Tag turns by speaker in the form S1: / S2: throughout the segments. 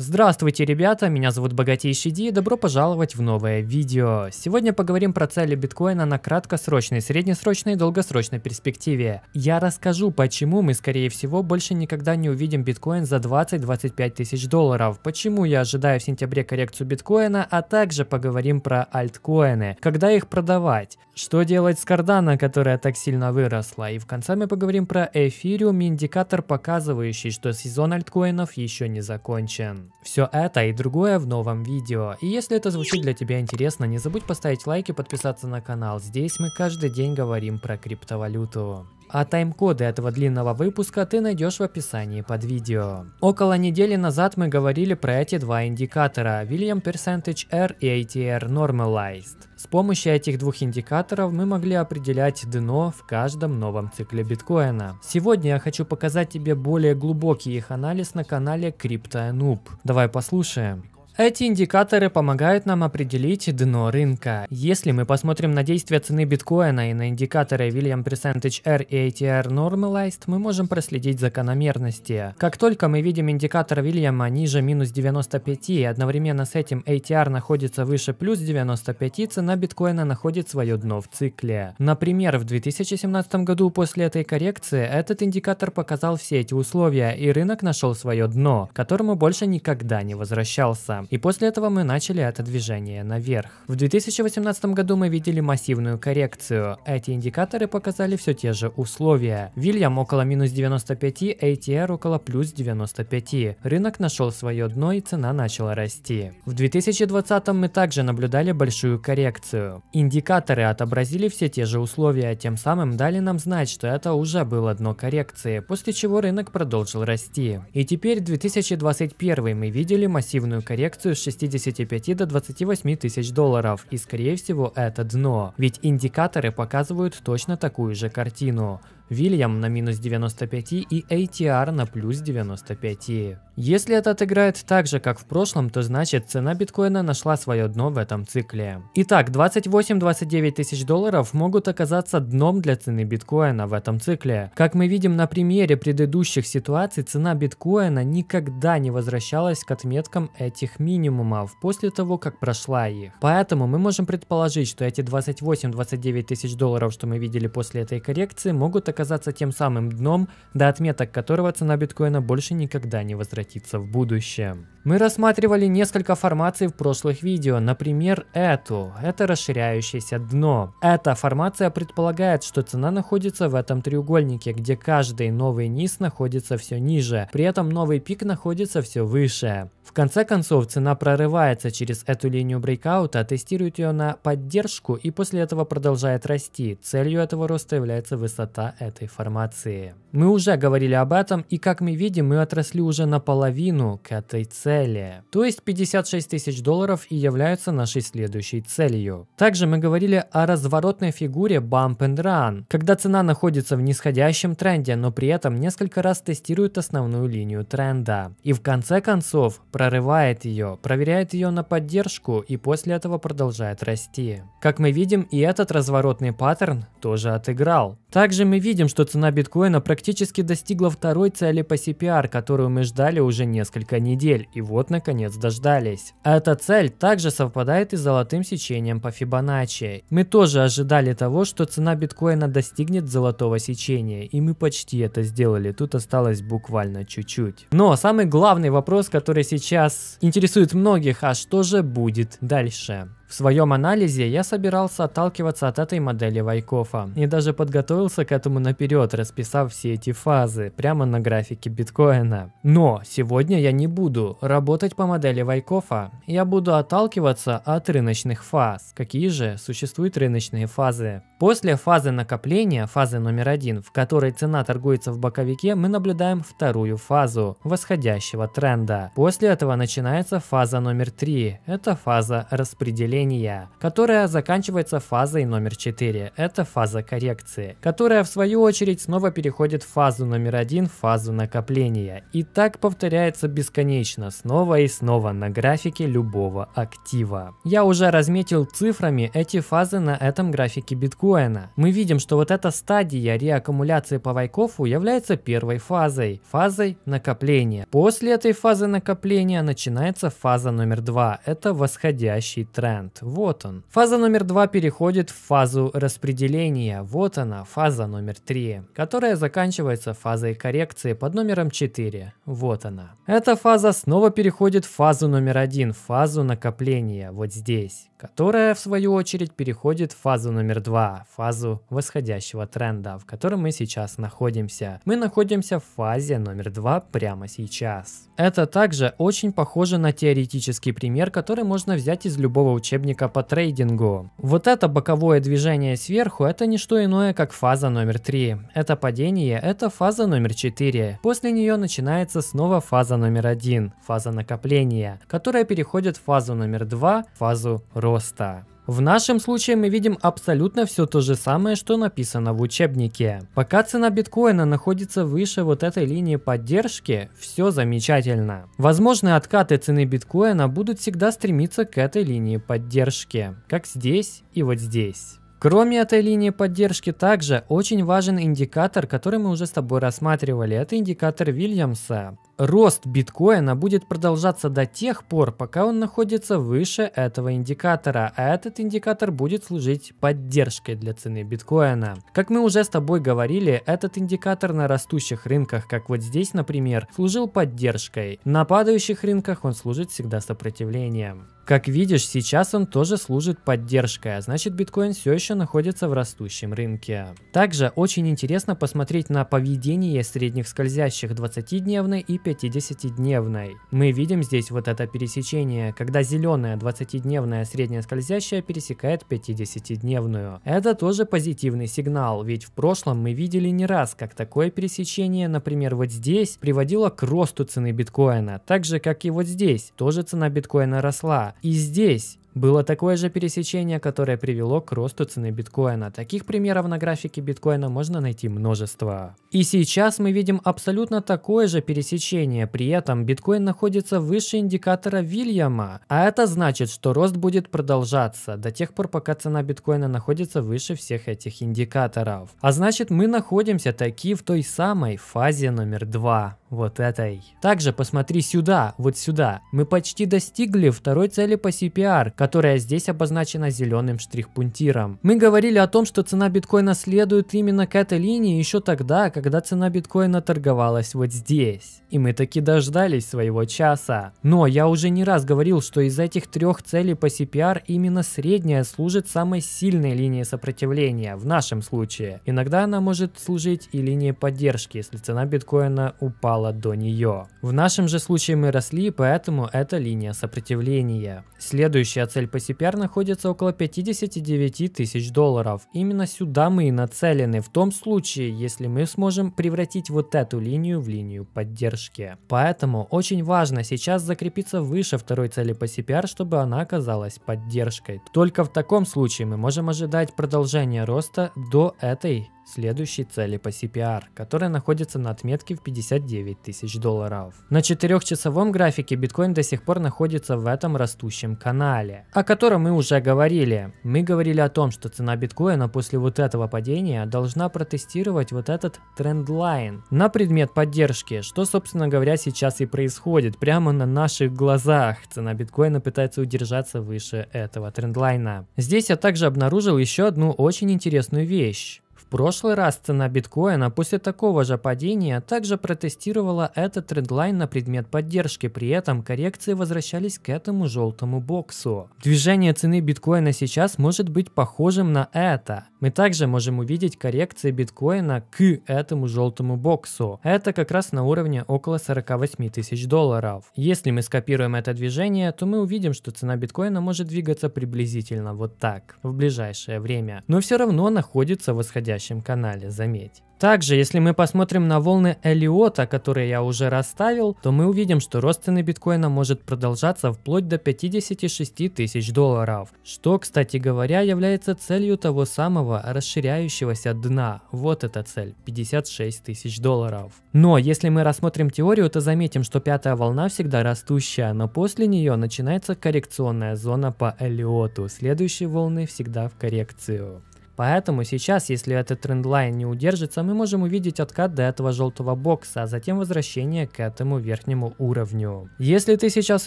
S1: Здравствуйте, ребята, меня зовут Богатейший Ди, и добро пожаловать в новое видео. Сегодня поговорим про цели биткоина на краткосрочной, среднесрочной и долгосрочной перспективе. Я расскажу, почему мы, скорее всего, больше никогда не увидим биткоин за 20-25 тысяч долларов, почему я ожидаю в сентябре коррекцию биткоина, а также поговорим про альткоины, когда их продавать, что делать с кардана, которая так сильно выросла, и в конце мы поговорим про эфириум, индикатор, показывающий, что сезон альткоинов еще не закончен. Все это и другое в новом видео. И если это звучит для тебя интересно, не забудь поставить лайк и подписаться на канал. Здесь мы каждый день говорим про криптовалюту. А тайм-коды этого длинного выпуска ты найдешь в описании под видео. Около недели назад мы говорили про эти два индикатора – William Percentage R и ATR Normalized. С помощью этих двух индикаторов мы могли определять дно в каждом новом цикле биткоина. Сегодня я хочу показать тебе более глубокий их анализ на канале CryptoNoob. Давай послушаем. Эти индикаторы помогают нам определить дно рынка. Если мы посмотрим на действия цены биткоина и на индикаторы William Percentage R и ATR Normalized, мы можем проследить закономерности. Как только мы видим индикатор Вильяма ниже минус 95 и одновременно с этим ATR находится выше плюс 95, цена биткоина находит свое дно в цикле. Например, в 2017 году после этой коррекции этот индикатор показал все эти условия и рынок нашел свое дно, к которому больше никогда не возвращался. И после этого мы начали это движение наверх. В 2018 году мы видели массивную коррекцию. Эти индикаторы показали все те же условия. Вильям около минус 95, ATR около плюс 95. Рынок нашел свое дно и цена начала расти. В 2020 мы также наблюдали большую коррекцию. Индикаторы отобразили все те же условия, тем самым дали нам знать, что это уже было дно коррекции, после чего рынок продолжил расти. И теперь 2021 мы видели массивную коррекцию акцию с 65 до 28 тысяч долларов, и скорее всего это дно, ведь индикаторы показывают точно такую же картину. Вильям на минус 95 и ATR на плюс 95. Если это отыграет так же, как в прошлом, то значит цена биткоина нашла свое дно в этом цикле. Итак, 28-29 тысяч долларов могут оказаться дном для цены биткоина в этом цикле. Как мы видим на примере предыдущих ситуаций, цена биткоина никогда не возвращалась к отметкам этих минимумов после того, как прошла их. Поэтому мы можем предположить, что эти 28-29 тысяч долларов, что мы видели после этой коррекции, могут оказаться оказаться тем самым дном, до отметок которого цена биткоина больше никогда не возвратится в будущее. Мы рассматривали несколько формаций в прошлых видео, например, эту. Это расширяющееся дно. Эта формация предполагает, что цена находится в этом треугольнике, где каждый новый низ находится все ниже, при этом новый пик находится все выше. В конце концов, цена прорывается через эту линию брейкаута, тестирует ее на поддержку и после этого продолжает расти. Целью этого роста является высота этой формации. Мы уже говорили об этом, и как мы видим, мы отросли уже наполовину к этой цели. То есть 56 тысяч долларов и являются нашей следующей целью. Также мы говорили о разворотной фигуре Bump and Run, когда цена находится в нисходящем тренде, но при этом несколько раз тестирует основную линию тренда. И в конце концов прорывает ее, проверяет ее на поддержку и после этого продолжает расти. Как мы видим, и этот разворотный паттерн тоже отыграл. Также мы видим, видим, что цена биткоина практически достигла второй цели по CPR, которую мы ждали уже несколько недель, и вот наконец дождались. А Эта цель также совпадает и с золотым сечением по Фибоначчи. Мы тоже ожидали того, что цена биткоина достигнет золотого сечения, и мы почти это сделали, тут осталось буквально чуть-чуть. Но самый главный вопрос, который сейчас интересует многих, а что же будет дальше? В своем анализе я собирался отталкиваться от этой модели Вайкофа и даже подготовился к этому наперед, расписав все эти фазы прямо на графике биткоина. Но сегодня я не буду работать по модели Вайкофа, я буду отталкиваться от рыночных фаз. Какие же существуют рыночные фазы? После фазы накопления, фазы номер один, в которой цена торгуется в боковике, мы наблюдаем вторую фазу восходящего тренда. После этого начинается фаза номер три, это фаза распределения зрения, которая заканчивается фазой номер 4, это фаза коррекции, которая в свою очередь снова переходит в фазу номер 1, фазу накопления. И так повторяется бесконечно, снова и снова на графике любого актива. Я уже разметил цифрами эти фазы на этом графике биткоина. Мы видим, что вот эта стадия реаккумуляции по Вайкофу является первой фазой, фазой накопления. После этой фазы накопления начинается фаза номер 2, это восходящий тренд момент. Вот он. Фаза номер два переходит в фазу распределения. Вот она, фаза номер три, которая заканчивается фазой коррекции под номером 4. Вот она. Эта фаза снова переходит в фазу номер один, фазу накопления, вот здесь, которая в свою очередь переходит в фазу номер два, фазу восходящего тренда, в котором мы сейчас находимся. Мы находимся в фазе номер два прямо сейчас. Это также очень похоже на теоретический пример, который можно взять из любого учебника учебника по трейдингу. Вот это боковое движение сверху – это не что иное, как фаза номер 3. Это падение – это фаза номер 4. После нее начинается снова фаза номер 1 – фаза накопления, которая переходит в фазу номер 2 – фазу роста. В нашем случае мы видим абсолютно все то же самое, что написано в учебнике. Пока цена биткоина находится выше вот этой линии поддержки, все замечательно. Возможные откаты цены биткоина будут всегда стремиться к этой линии поддержки, как здесь и вот здесь. Кроме этой линии поддержки также очень важен индикатор, который мы уже с тобой рассматривали. Это индикатор Вильямса. Рост биткоина будет продолжаться до тех пор, пока он находится выше этого индикатора, а этот индикатор будет служить поддержкой для цены биткоина. Как мы уже с тобой говорили, этот индикатор на растущих рынках, как вот здесь, например, служил поддержкой. На падающих рынках он служит всегда сопротивлением. Как видишь, сейчас он тоже служит поддержкой, а значит биткоин все еще находится в растущем рынке. Также очень интересно посмотреть на поведение средних скользящих 20-дневной и 50-дневной. Мы видим здесь вот это пересечение, когда зеленая 20-дневная средняя скользящая пересекает 50-дневную. Это тоже позитивный сигнал, ведь в прошлом мы видели не раз, как такое пересечение, например, вот здесь, приводило к росту цены биткоина, так же, как и вот здесь, тоже цена биткоина росла. И здесь было такое же пересечение, которое привело к росту цены биткоина. Таких примеров на графике биткоина можно найти множество. И сейчас мы видим абсолютно такое же пересечение, при этом биткоин находится выше индикатора Вильяма. А это значит, что рост будет продолжаться до тех пор, пока цена биткоина находится выше всех этих индикаторов. А значит мы находимся таки в той самой фазе номер два вот этой. Также посмотри сюда, вот сюда. Мы почти достигли второй цели по CPR, которая здесь обозначена зеленым штрих-пунктиром. Мы говорили о том, что цена биткоина следует именно к этой линии еще тогда, когда цена биткоина торговалась вот здесь. И мы таки дождались своего часа. Но я уже не раз говорил, что из этих трех целей по CPR именно средняя служит самой сильной линией сопротивления, в нашем случае. Иногда она может служить и линией поддержки, если цена биткоина упала до нее. В нашем же случае мы росли, поэтому это линия сопротивления. Следующая цель по CPR находится около 59 тысяч долларов. Именно сюда мы и нацелены, в том случае, если мы сможем превратить вот эту линию в линию поддержки. Поэтому очень важно сейчас закрепиться выше второй цели по CPR, чтобы она оказалась поддержкой. Только в таком случае мы можем ожидать продолжения роста до этой следующей цели по CPR, которая находится на отметке в 59 тысяч долларов. На четырехчасовом графике биткоин до сих пор находится в этом растущем канале, о котором мы уже говорили. Мы говорили о том, что цена биткоина после вот этого падения должна протестировать вот этот трендлайн на предмет поддержки, что собственно говоря сейчас и происходит прямо на наших глазах. Цена биткоина пытается удержаться выше этого трендлайна. Здесь я также обнаружил еще одну очень интересную вещь прошлый раз цена биткоина после такого же падения также протестировала этот трендлайн на предмет поддержки, при этом коррекции возвращались к этому желтому боксу. Движение цены биткоина сейчас может быть похожим на это. Мы также можем увидеть коррекции биткоина к этому желтому боксу. Это как раз на уровне около 48 тысяч долларов. Если мы скопируем это движение, то мы увидим, что цена биткоина может двигаться приблизительно вот так в ближайшее время. Но все равно находится восходящий восходящем канале, заметь. Также, если мы посмотрим на волны Элиота, которые я уже расставил, то мы увидим, что рост цены биткоина может продолжаться вплоть до 56 тысяч долларов, что, кстати говоря, является целью того самого расширяющегося дна. Вот эта цель, 56 тысяч долларов. Но если мы рассмотрим теорию, то заметим, что пятая волна всегда растущая, но после нее начинается коррекционная зона по Элиоту, следующие волны всегда в коррекцию. Поэтому сейчас, если этот трендлайн не удержится, мы можем увидеть откат до этого желтого бокса, а затем возвращение к этому верхнему уровню. Если ты сейчас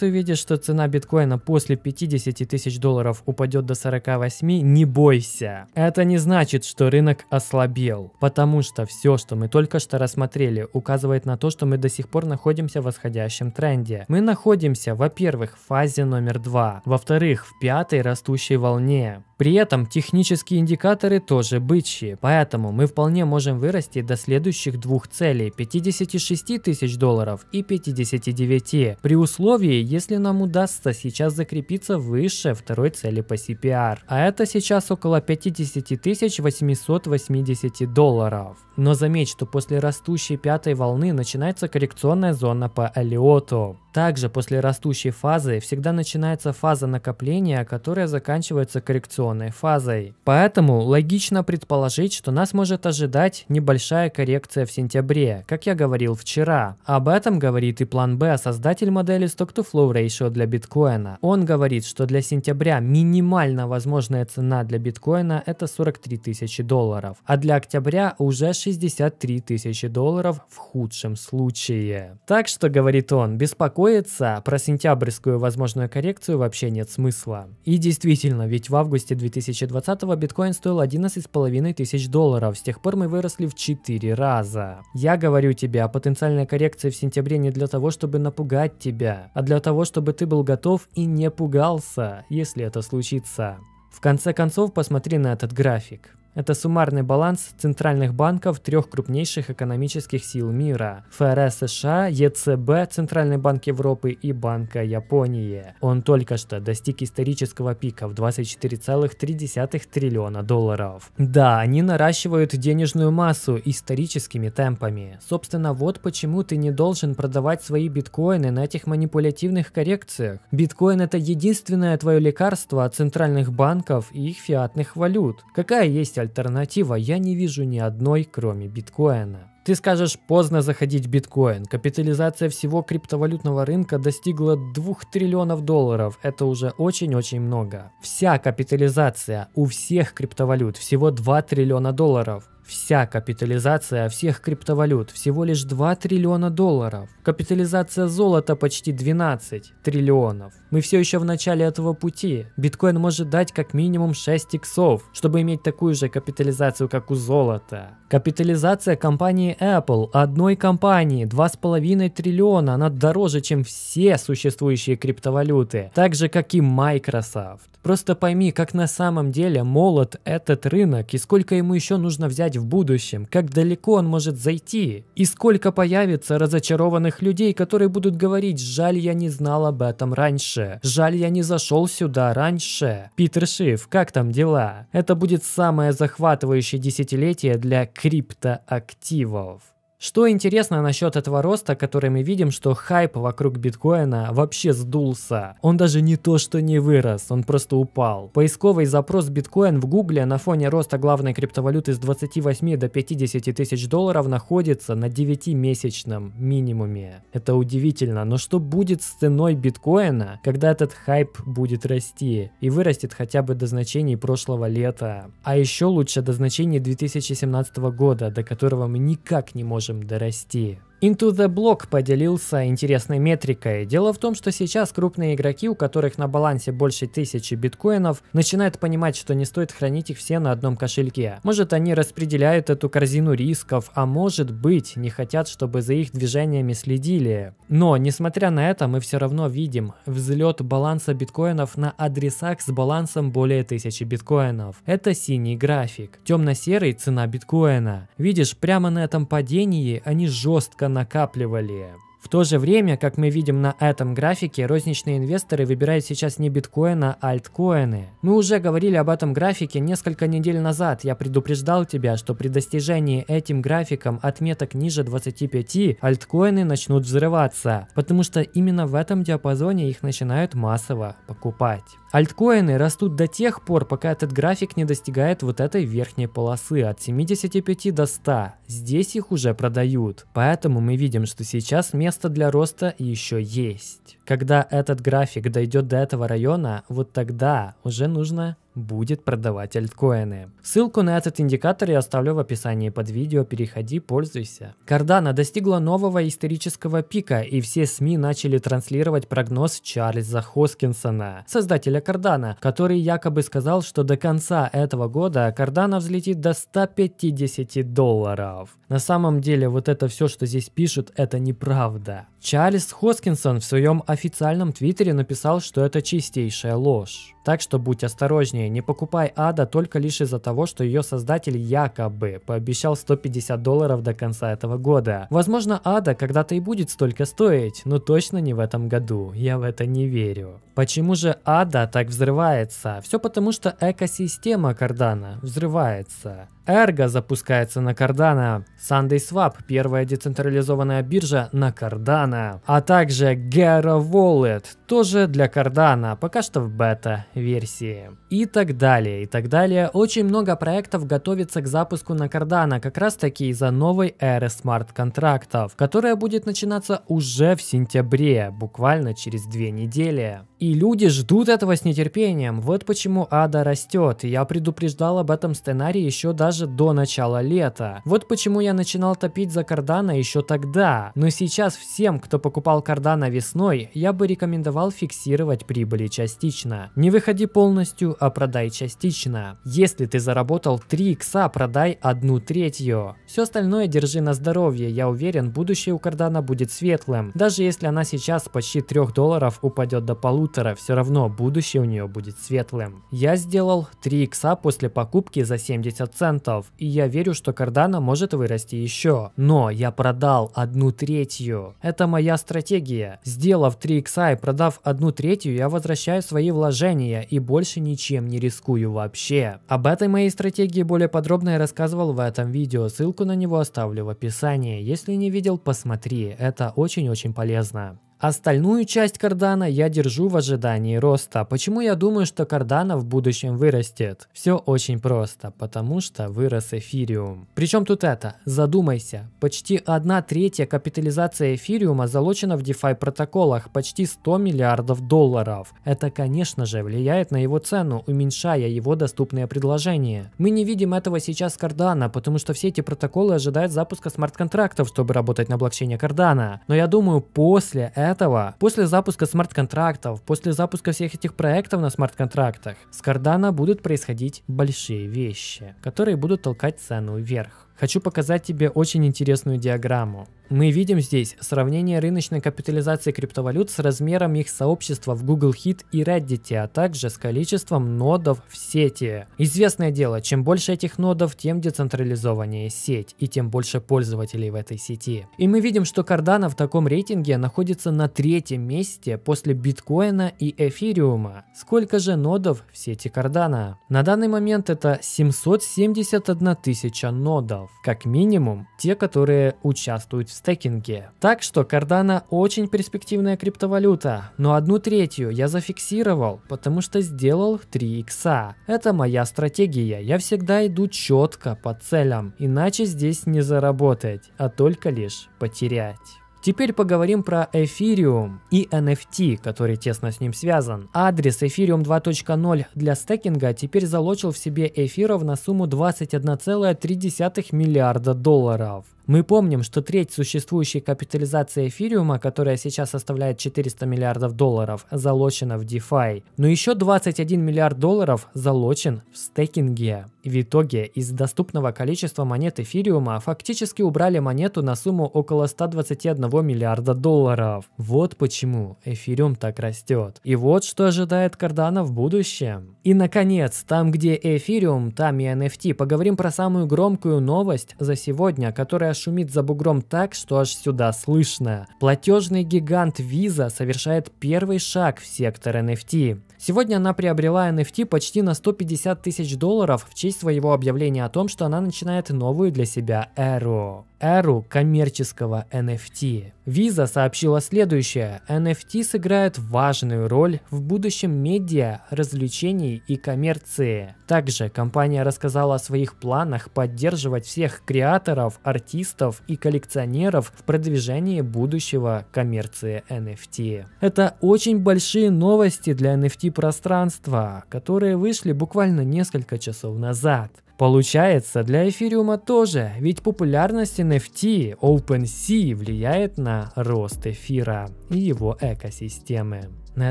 S1: увидишь, что цена биткоина после 50 тысяч долларов упадет до 48, не бойся. Это не значит, что рынок ослабел, потому что все, что мы только что рассмотрели, указывает на то, что мы до сих пор находимся в восходящем тренде. Мы находимся, во-первых, в фазе номер два, во-вторых, в пятой растущей волне. При этом технические индикаторы тоже бычьи, поэтому мы вполне можем вырасти до следующих двух целей – 56 тысяч долларов и 59, при условии, если нам удастся сейчас закрепиться выше второй цели по CPR, а это сейчас около 50 880 долларов. Но заметь, что после растущей пятой волны начинается коррекционная зона по Элиоту. Также после растущей фазы всегда начинается фаза накопления, которая заканчивается коррекционной зеленой фазой. Поэтому логично предположить, что нас может ожидать небольшая коррекция в сентябре, как я говорил вчера. Об этом говорит и план Б, а создатель модели Stock-to-Flow Ratio для биткоина. Он говорит, что для сентября минимально возможная цена для биткоина это 43 тысячи долларов, а для октября уже 63 тысячи долларов в худшем случае. Так что, говорит он, беспокоиться про сентябрьскую возможную коррекцию вообще нет смысла. И действительно, ведь в августе августе 2020 биткоин стоил 11,5 тысяч долларов. С тех пор мы выросли в 4 раза. Я говорю тебе о потенциальной коррекции в сентябре не для того, чтобы напугать тебя, а для того, чтобы ты был готов и не пугался, если это случится. В конце концов, посмотри на этот график. Это суммарный баланс центральных банков трех крупнейших экономических сил мира – ФРС США, ЕЦБ, Центральный банк Европы и Банка Японии. Он только что достиг исторического пика в 24,3 триллиона долларов. Да, они наращивают денежную массу историческими темпами. Собственно, вот почему ты не должен продавать свои биткоины на этих манипулятивных коррекциях. Биткоин – это единственное твое лекарство от центральных банков и их фиатных валют. Какая есть альтернатива, я не вижу ни одной, кроме биткоина. Ты скажешь, поздно заходить в биткоин. Капитализация всего криптовалютного рынка достигла 2 триллионов долларов. Это уже очень-очень много. Вся капитализация у всех криптовалют всего 2 триллиона долларов. Вся капитализация всех криптовалют всего лишь 2 триллиона долларов. Капитализация золота почти 12 триллионов. Мы все еще в начале этого пути. Биткоин может дать как минимум 6 иксов, чтобы иметь такую же капитализацию, как у золота. Капитализация компании Apple, одной компании, 2,5 триллиона, она дороже, чем все существующие криптовалюты, так же, как и Microsoft. Просто пойми, как на самом деле молот этот рынок и сколько ему еще нужно взять в будущем, как далеко он может зайти, и сколько появится разочарованных людей, которые будут говорить «жаль, я не знал об этом раньше», «жаль, я не зашел сюда раньше». Питер Шиф, как там дела? Это будет самое захватывающее десятилетие для криптоактивов. Что интересно насчет этого роста, который мы видим, что хайп вокруг биткоина вообще сдулся. Он даже не то, что не вырос, он просто упал. Поисковый запрос биткоин в гугле на фоне роста главной криптовалюты с 28 до 50 тысяч долларов находится на 9-месячном минимуме. Это удивительно, но что будет с ценой биткоина, когда этот хайп будет расти и вырастет хотя бы до значений прошлого лета? А еще лучше до значений 2017 года, до которого мы никак не можем можем дорасти Into the Block поделился интересной метрикой. Дело в том, что сейчас крупные игроки, у которых на балансе больше тысячи биткоинов, начинают понимать, что не стоит хранить их все на одном кошельке. Может они распределяют эту корзину рисков, а может быть не хотят, чтобы за их движениями следили. Но, несмотря на это, мы все равно видим взлет баланса биткоинов на адресах с балансом более тысячи биткоинов. Это синий график. Темно-серый цена биткоина. Видишь, прямо на этом падении они жестко накапливали. В то же время, как мы видим на этом графике, розничные инвесторы выбирают сейчас не биткоин, а альткоины. Мы уже говорили об этом графике несколько недель назад. Я предупреждал тебя, что при достижении этим графиком отметок ниже 25 альткоины начнут взрываться, потому что именно в этом диапазоне их начинают массово покупать. Альткоины растут до тех пор, пока этот график не достигает вот этой верхней полосы от 75 до 100. Здесь их уже продают. Поэтому мы видим, что сейчас место для роста еще есть. Когда этот график дойдет до этого района, вот тогда уже нужно будет продавать альткоины. Ссылку на этот индикатор я оставлю в описании под видео, переходи, пользуйся. Кардана достигла нового исторического пика, и все СМИ начали транслировать прогноз Чарльза Хоскинсона, создателя Кардана, который якобы сказал, что до конца этого года Кардана взлетит до 150 долларов. На самом деле вот это все, что здесь пишут, это неправда. Чарльз Хоскинсон в своем официальном твиттере написал, что это чистейшая ложь. Так что будь осторожнее Точнее, не покупай ада только лишь из-за того, что ее создатель якобы пообещал 150 долларов до конца этого года. Возможно, ада когда-то и будет столько стоить, но точно не в этом году. Я в это не верю. Почему же ада так взрывается? Все потому, что экосистема Кардана взрывается. Ergo запускается на Cardano, SundaySwap – первая децентрализованная биржа на Cardano, а также Gera Wallet – тоже для Cardano, пока что в бета-версии. И так далее, и так далее. Очень много проектов готовится к запуску на Cardano, как раз таки из-за новой эры смарт-контрактов, которая будет начинаться уже в сентябре, буквально через две недели. И люди ждут этого с нетерпением. Вот почему ада растет. Я предупреждал об этом сценарии еще даже до начала лета. Вот почему я начинал топить за кардана еще тогда. Но сейчас всем, кто покупал кардана весной, я бы рекомендовал фиксировать прибыли частично. Не выходи полностью, а продай частично. Если ты заработал 3 икса, продай одну третью. Все остальное держи на здоровье. Я уверен, будущее у кардана будет светлым. Даже если она сейчас почти 3 долларов упадет до полутора принтера, все равно будущее у нее будет светлым. Я сделал 3 икса после покупки за 70 центов, и я верю, что Кардана может вырасти еще. Но я продал одну третью. Это моя стратегия. Сделав 3 икса и продав одну третью, я возвращаю свои вложения и больше ничем не рискую вообще. Об этой моей стратегии более подробно я рассказывал в этом видео, ссылку на него оставлю в описании. Если не видел, посмотри, это очень-очень полезно. Остальную часть кардана я держу в ожидании роста. Почему я думаю, что кардана в будущем вырастет? Все очень просто, потому что вырос эфириум. Причем тут это? Задумайся. Почти одна третья капитализации эфириума залочена в DeFi протоколах, почти 100 миллиардов долларов. Это, конечно же, влияет на его цену, уменьшая его доступное предложение. Мы не видим этого сейчас кардана, потому что все эти протоколы ожидают запуска смарт-контрактов, чтобы работать на блокчейне кардана. Но я думаю, после этого этого, после запуска смарт-контрактов, после запуска всех этих проектов на смарт-контрактах, с Cardano будут происходить большие вещи, которые будут толкать цену вверх. Хочу показать тебе очень интересную диаграмму. Мы видим здесь сравнение рыночной капитализации криптовалют с размером их сообщества в Google Hit и Reddit, а также с количеством нодов в сети. Известное дело, чем больше этих нодов, тем децентрализованнее сеть и тем больше пользователей в этой сети. И мы видим, что Cardano в таком рейтинге находится на третьем месте после биткоина и эфириума. Сколько же нодов в сети Cardano? На данный момент это 771 тысяча нодов как минимум те, которые участвуют в стекинге. Так что Cardano очень перспективная криптовалюта, но одну третью я зафиксировал, потому что сделал 3 икса. Это моя стратегия, я всегда иду четко по целям, иначе здесь не заработать, а только лишь потерять. Теперь поговорим про Ethereum и NFT, который тесно с ним связан. Адрес Ethereum 2.0 для стекинга теперь залочил в себе эфиров на сумму 21,3 миллиарда долларов. Мы помним, что треть существующей капитализации эфириума, которая сейчас составляет 400 миллиардов долларов, залочена в DeFi, но еще 21 миллиард долларов залочен в стейкинге. В итоге из доступного количества монет эфириума фактически убрали монету на сумму около 121 миллиарда долларов. Вот почему эфириум так растет. И вот что ожидает Кардана в будущем. И наконец, там где эфириум, там и NFT, поговорим про самую громкую новость за сегодня, которая которая шумит за бугром так, что аж сюда слышно. Платежный гигант Visa совершает первый шаг в сектор NFT. Сегодня она приобрела NFT почти на 150 тысяч долларов в честь своего объявления о том, что она начинает новую для себя эру эру коммерческого NFT. Visa сообщила следующее. NFT сыграет важную роль в будущем медиа, развлечений и коммерции. Также компания рассказала о своих планах поддерживать всех креаторов, артистов и коллекционеров в продвижении будущего коммерции NFT. Это очень большие новости для NFT-пространства, которые вышли буквально несколько часов назад. Получается, для эфириума тоже, ведь популярность NFT OpenSea влияет на рост эфира и его экосистемы. На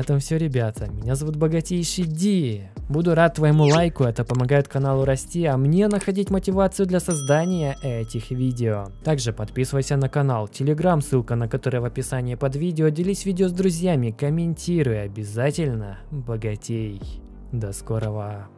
S1: этом все, ребята. Меня зовут Богатейший Ди. Буду рад твоему лайку, это помогает каналу расти, а мне находить мотивацию для создания этих видео. Также подписывайся на канал, телеграм, ссылка на который в описании под видео. Делись видео с друзьями, комментируй обязательно, богатей. До скорого.